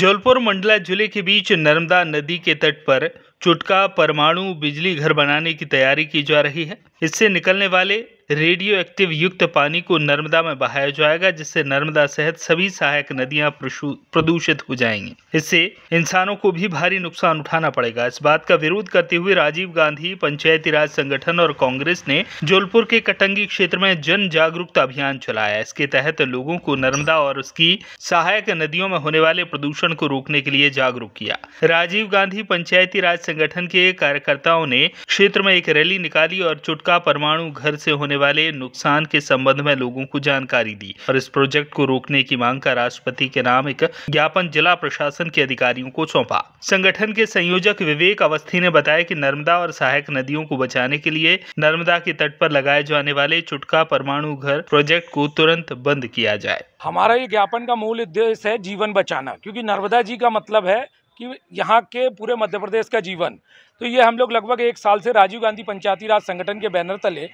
जौलपुर मंडला जिले के बीच नर्मदा नदी के तट पर चुटका परमाणु बिजली घर बनाने की तैयारी की जा रही है इससे निकलने वाले रेडियो एक्टिव युक्त पानी को नर्मदा में बहाया जाएगा जिससे नर्मदा सहित सभी सहायक नदियां प्रदूषित हो जाएंगी इससे इंसानों को भी भारी नुकसान उठाना पड़ेगा इस बात का विरोध करते हुए राजीव गांधी पंचायती राज संगठन और कांग्रेस ने जोलपुर के कटंगी क्षेत्र में जन जागरूकता अभियान चलाया इसके तहत लोगों को नर्मदा और उसकी सहायक नदियों में होने वाले प्रदूषण को रोकने के लिए जागरूक किया राजीव गांधी पंचायती राज संगठन के कार्यकर्ताओं ने क्षेत्र में एक रैली निकाली और चुटका परमाणु घर से होने वाले नुकसान के संबंध में लोगों को जानकारी दी और इस प्रोजेक्ट को रोकने की मांग का राष्ट्रपति के नाम एक ज्ञापन जिला प्रशासन के अधिकारियों को सौंपा संगठन के संयोजक विवेक अवस्थी ने बताया कि नर्मदा और सहायक नदियों को बचाने के लिए नर्मदा के तट पर लगाए जाने वाले चुटका परमाणु घर प्रोजेक्ट को तुरंत बंद किया जाए हमारा ये ज्ञापन का मूल उद्देश्य है जीवन बचाना क्योंकि नर्मदा जी का मतलब है कि यहाँ के पूरे मध्य प्रदेश का जीवन तो ये हम लोग लगभग एक साल से राजीव गांधी पंचायती राज संगठन के बैनर तले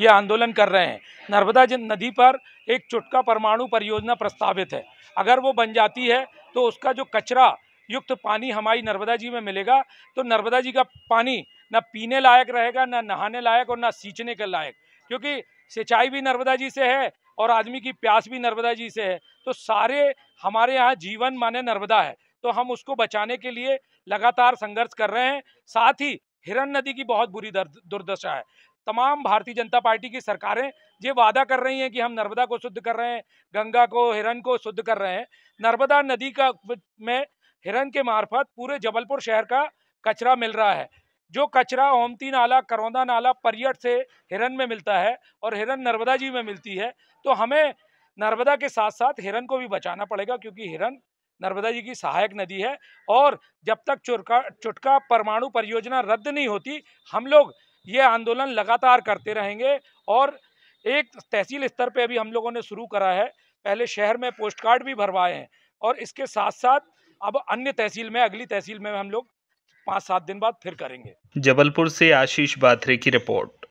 ये आंदोलन कर रहे हैं नर्मदा नदी पर एक चुटका परमाणु परियोजना प्रस्तावित है अगर वो बन जाती है तो उसका जो कचरा युक्त पानी हमारी नर्मदा जी में मिलेगा तो नर्मदा जी का पानी ना पीने लायक रहेगा ना नहाने लायक और ना सींचने के लायक क्योंकि सिंचाई भी नर्मदा जी से है और आदमी की प्यास भी नर्मदा जी से है तो सारे हमारे यहाँ जीवन माने नर्मदा है तो हम उसको बचाने के लिए लगातार संघर्ष कर रहे हैं साथ ही हिरण नदी की बहुत बुरी दुर्दशा है तमाम भारतीय जनता पार्टी की सरकारें ये वादा कर रही हैं कि हम नर्मदा को शुद्ध कर रहे हैं गंगा को हिरण को शुद्ध कर रहे हैं नर्मदा नदी का में हिरण के मार्फत पूरे जबलपुर शहर का कचरा मिल रहा है जो कचरा ओमती नाला करौंदा नाला पर्यट से हिरण में मिलता है और हिरण नर्मदा जी में मिलती है तो हमें नर्मदा के साथ साथ हिरण को भी बचाना पड़ेगा क्योंकि हिरण नर्मदा जी की सहायक नदी है और जब तक चुटका चुटका परमाणु परियोजना रद्द नहीं होती हम लोग ये आंदोलन लगातार करते रहेंगे और एक तहसील स्तर पे अभी हम लोगों ने शुरू करा है पहले शहर में पोस्ट कार्ड भी भरवाए हैं और इसके साथ साथ अब अन्य तहसील में अगली तहसील में हम लोग पाँच सात दिन बाद फिर करेंगे जबलपुर से आशीष बाथरे की रिपोर्ट